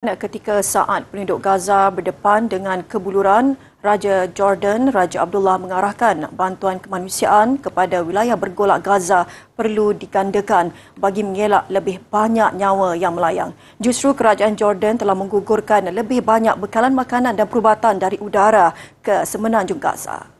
Nak ketika saat penduduk Gaza berdepan dengan kebuluran, Raja Jordan, Raja Abdullah mengarahkan bantuan kemanusiaan kepada wilayah bergolak Gaza perlu digandakan bagi mengelak lebih banyak nyawa yang melayang. Justru kerajaan Jordan telah menggugurkan lebih banyak bekalan makanan dan perubatan dari udara ke semenanjung Gaza.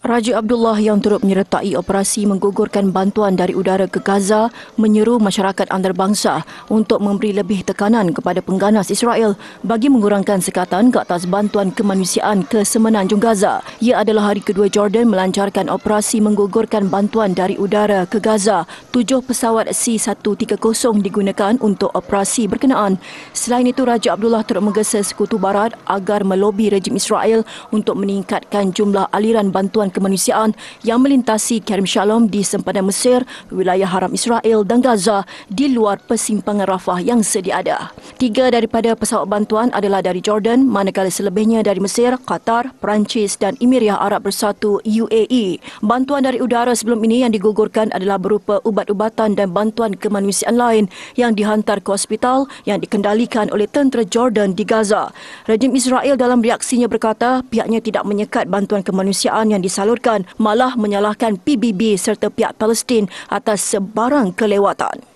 Raja Abdullah yang turut menyertai operasi menggugurkan bantuan dari udara ke Gaza menyeru masyarakat antarabangsa untuk memberi lebih tekanan kepada pengganas Israel bagi mengurangkan sekatan ke atas bantuan kemanusiaan ke semenanjung Gaza. Ia adalah hari kedua Jordan melancarkan operasi menggugurkan bantuan dari udara ke Gaza. Tujuh pesawat C-130 digunakan untuk operasi berkenaan. Selain itu, Raja Abdullah turut menggesa sekutu barat agar melobi rejim Israel untuk meningkatkan jumlah aliran bantuan kemanusiaan yang melintasi Kerim Shalom di sempadan Mesir, wilayah haram Israel dan Gaza di luar persimpangan Rafah yang sedia ada. Tiga daripada pesawat bantuan adalah dari Jordan, manakala selebihnya dari Mesir, Qatar, Perancis dan Emiriah Arab Bersatu UAE. Bantuan dari udara sebelum ini yang digugurkan adalah berupa ubat-ubatan dan bantuan kemanusiaan lain yang dihantar ke hospital yang dikendalikan oleh tentera Jordan di Gaza. Rejim Israel dalam reaksinya berkata pihaknya tidak menyekat bantuan kemanusiaan yang disalurkan, malah menyalahkan PBB serta pihak Palestin atas sebarang kelewatan.